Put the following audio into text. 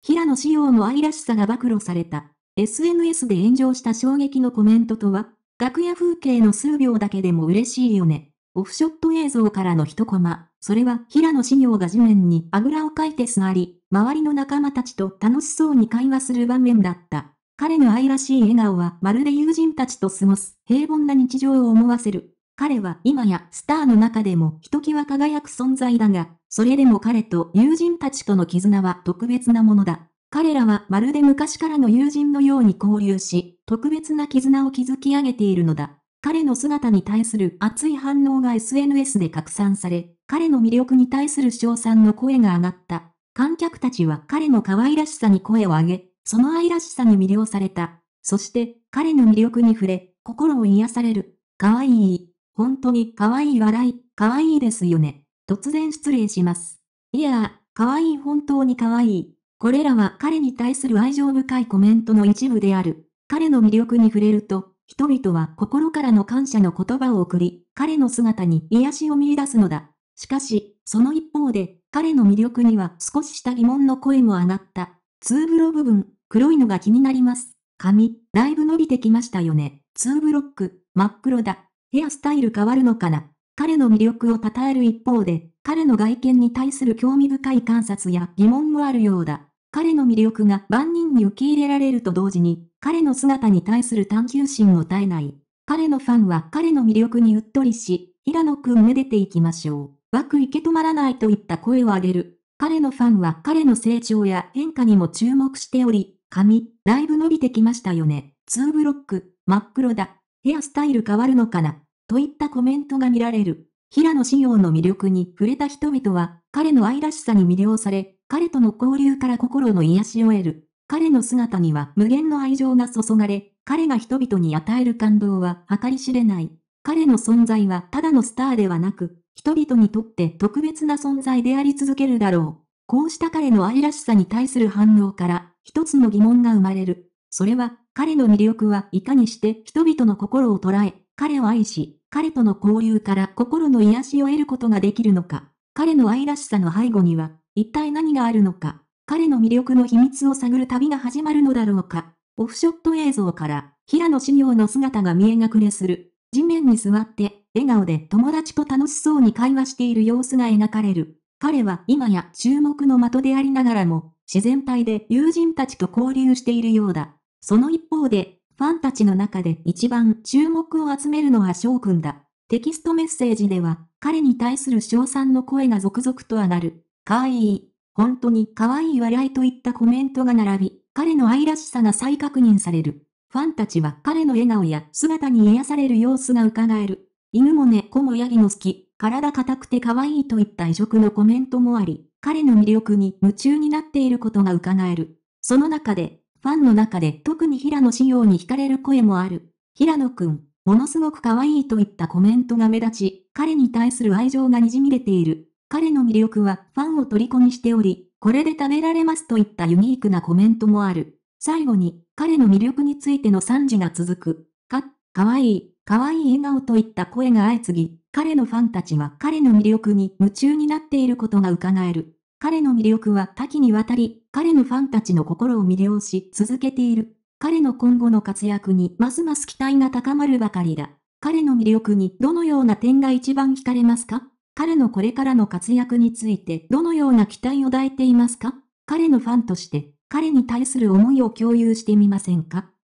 平野紫耀の愛らしさが暴露された。SNS で炎上した衝撃のコメントとは、楽屋風景の数秒だけでも嬉しいよね。オフショット映像からの一コマ、それは平野紫耀が地面にあぐらをかいて座り、周りの仲間たちと楽しそうに会話する場面だった。彼の愛らしい笑顔はまるで友人たちと過ごす平凡な日常を思わせる。彼は今やスターの中でもひときわ輝く存在だが、それでも彼と友人たちとの絆は特別なものだ。彼らはまるで昔からの友人のように交流し、特別な絆を築き上げているのだ。彼の姿に対する熱い反応が SNS で拡散され、彼の魅力に対する称賛の声が上がった。観客たちは彼の可愛らしさに声を上げ、その愛らしさに魅了された。そして、彼の魅力に触れ、心を癒される。可愛い。本当に可愛い笑い、可愛いですよね。突然失礼します。いやー、かわいい本当にかわいい。これらは彼に対する愛情深いコメントの一部である。彼の魅力に触れると、人々は心からの感謝の言葉を送り、彼の姿に癒しを見出すのだ。しかし、その一方で、彼の魅力には少しした疑問の声も上がった。ツーブロ部分、黒いのが気になります。髪、だいぶ伸びてきましたよね。ツーブロック、真っ黒だ。ヘアスタイル変わるのかな彼の魅力を称える一方で、彼の外見に対する興味深い観察や疑問もあるようだ。彼の魅力が万人に受け入れられると同時に、彼の姿に対する探求心を絶えない。彼のファンは彼の魅力にうっとりし、平野くんめでていきましょう。枠いけ止まらないといった声を上げる。彼のファンは彼の成長や変化にも注目しており、髪、だいぶ伸びてきましたよね。ツーブロック、真っ黒だ。ヘアスタイル変わるのかなといったコメントが見られる。平野紫耀の魅力に触れた人々は、彼の愛らしさに魅了され、彼との交流から心の癒しを得る。彼の姿には無限の愛情が注がれ、彼が人々に与える感動は計り知れない。彼の存在はただのスターではなく、人々にとって特別な存在であり続けるだろう。こうした彼の愛らしさに対する反応から、一つの疑問が生まれる。それは、彼の魅力はいかにして人々の心を捉え、彼を愛し、彼との交流から心の癒しを得ることができるのか、彼の愛らしさの背後には、一体何があるのか、彼の魅力の秘密を探る旅が始まるのだろうか。オフショット映像から、平野紫耀の姿が見え隠れする。地面に座って、笑顔で友達と楽しそうに会話している様子が描かれる。彼は今や注目の的でありながらも、自然体で友人たちと交流しているようだ。その一方で、ファンたちの中で一番注目を集めるのは翔くんだ。テキストメッセージでは、彼に対する賞賛の声が続々と上がる。かわいい。本当にかわいい笑いといったコメントが並び、彼の愛らしさが再確認される。ファンたちは彼の笑顔や姿に癒される様子が伺える。犬も猫もヤギも好き、体硬くて可愛いといった異色のコメントもあり、彼の魅力に夢中になっていることが伺える。その中で、ファンの中で特に平野仕様に惹かれる声もある。平野くん、ものすごく可愛いといったコメントが目立ち、彼に対する愛情が滲み出ている。彼の魅力はファンを虜にしており、これで食べられますといったユニークなコメントもある。最後に、彼の魅力についての賛辞が続く。か、可愛い可愛い笑顔といった声が相次ぎ、彼のファンたちは彼の魅力に夢中になっていることが伺える。彼の魅力は多岐にわたり、彼のファンたちの心を魅了し続けている。彼の今後の活躍にますます期待が高まるばかりだ。彼の魅力にどのような点が一番惹かれますか彼のこれからの活躍についてどのような期待を抱いていますか彼のファンとして彼に対する思いを共有してみませんか